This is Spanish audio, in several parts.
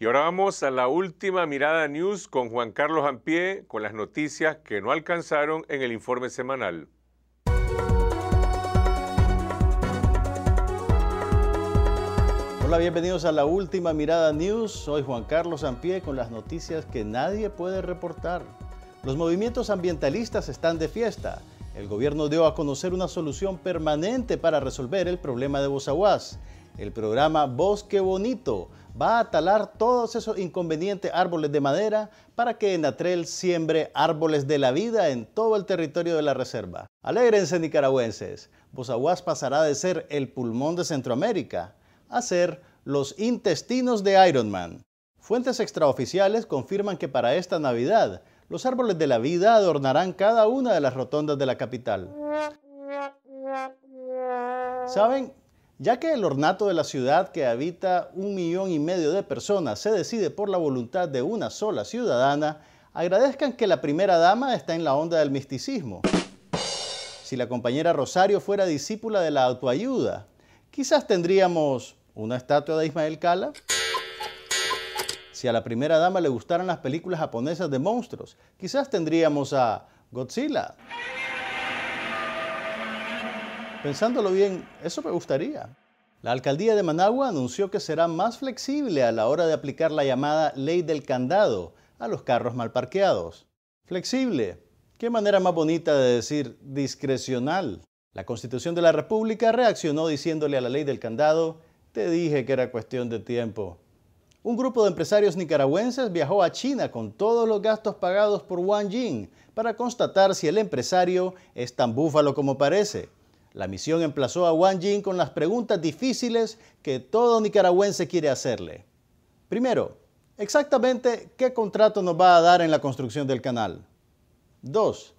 Y ahora vamos a la última mirada news con Juan Carlos Ampié con las noticias que no alcanzaron en el informe semanal. Hola, bienvenidos a la última mirada news. Soy Juan Carlos Ampié con las noticias que nadie puede reportar. Los movimientos ambientalistas están de fiesta. El gobierno dio a conocer una solución permanente para resolver el problema de Bozaguas. El programa Bosque Bonito va a talar todos esos inconvenientes árboles de madera para que Enatrel siembre árboles de la vida en todo el territorio de la reserva. Alégrense nicaragüenses, Bozaguas pasará de ser el pulmón de Centroamérica a ser los intestinos de Iron Man. Fuentes extraoficiales confirman que para esta Navidad, los árboles de la vida adornarán cada una de las rotondas de la capital. ¿Saben? ya que el ornato de la ciudad que habita un millón y medio de personas se decide por la voluntad de una sola ciudadana, agradezcan que la primera dama está en la onda del misticismo. Si la compañera Rosario fuera discípula de la autoayuda, quizás tendríamos una estatua de Ismael Cala. Si a la primera dama le gustaran las películas japonesas de monstruos, quizás tendríamos a Godzilla. Pensándolo bien, eso me gustaría. La alcaldía de Managua anunció que será más flexible a la hora de aplicar la llamada ley del candado a los carros mal parqueados. Flexible. Qué manera más bonita de decir discrecional. La Constitución de la República reaccionó diciéndole a la ley del candado, te dije que era cuestión de tiempo. Un grupo de empresarios nicaragüenses viajó a China con todos los gastos pagados por Wang Jing para constatar si el empresario es tan búfalo como parece. La misión emplazó a Wang Jin con las preguntas difíciles que todo nicaragüense quiere hacerle. Primero, exactamente qué contrato nos va a dar en la construcción del canal. Dos,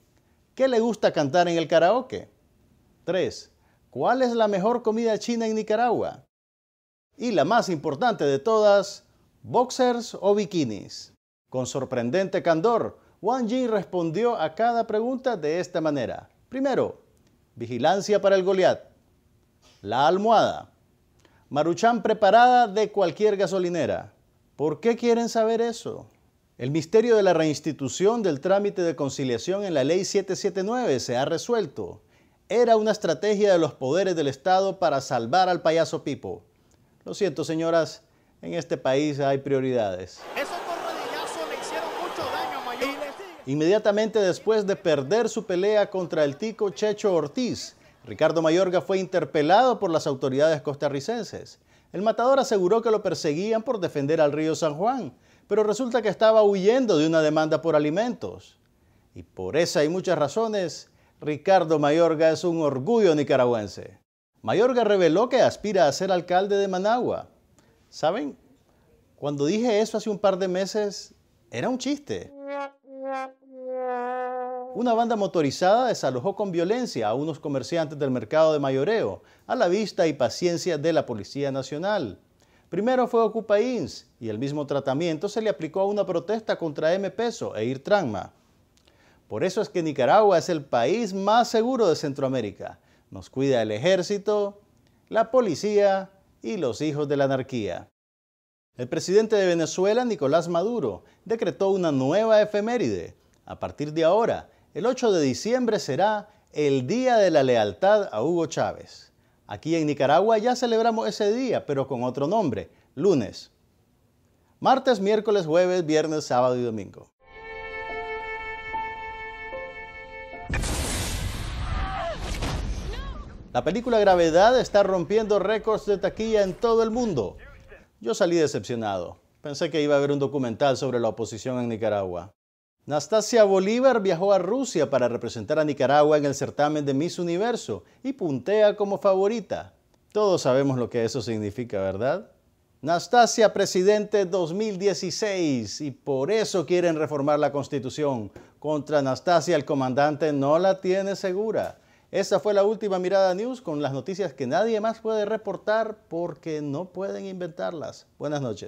¿Qué le gusta cantar en el karaoke? Tres, ¿Cuál es la mejor comida china en Nicaragua? Y la más importante de todas, boxers o bikinis. Con sorprendente candor, Wang Jin respondió a cada pregunta de esta manera. Primero, Vigilancia para el Goliat. La almohada. Maruchán preparada de cualquier gasolinera. ¿Por qué quieren saber eso? El misterio de la reinstitución del trámite de conciliación en la Ley 779 se ha resuelto. Era una estrategia de los poderes del Estado para salvar al payaso Pipo. Lo siento, señoras, en este país hay prioridades. Inmediatamente después de perder su pelea contra el tico Checho Ortiz, Ricardo Mayorga fue interpelado por las autoridades costarricenses. El matador aseguró que lo perseguían por defender al río San Juan, pero resulta que estaba huyendo de una demanda por alimentos. Y por esa y muchas razones, Ricardo Mayorga es un orgullo nicaragüense. Mayorga reveló que aspira a ser alcalde de Managua. ¿Saben? Cuando dije eso hace un par de meses, era un chiste una banda motorizada desalojó con violencia a unos comerciantes del mercado de mayoreo, a la vista y paciencia de la Policía Nacional. Primero fue Ocupa Ins, y el mismo tratamiento se le aplicó a una protesta contra M. Peso e Irtranma. Por eso es que Nicaragua es el país más seguro de Centroamérica. Nos cuida el ejército, la policía y los hijos de la anarquía. El presidente de Venezuela, Nicolás Maduro, decretó una nueva efeméride. A partir de ahora, el 8 de diciembre será el Día de la Lealtad a Hugo Chávez. Aquí en Nicaragua ya celebramos ese día, pero con otro nombre, lunes. Martes, miércoles, jueves, viernes, sábado y domingo. La película Gravedad está rompiendo récords de taquilla en todo el mundo. Yo salí decepcionado. Pensé que iba a haber un documental sobre la oposición en Nicaragua. Nastasia Bolívar viajó a Rusia para representar a Nicaragua en el certamen de Miss Universo y puntea como favorita. Todos sabemos lo que eso significa, ¿verdad? Nastasia, presidente 2016, y por eso quieren reformar la constitución. Contra Nastasia, el comandante no la tiene segura. Esa fue la última mirada news con las noticias que nadie más puede reportar porque no pueden inventarlas. Buenas noches.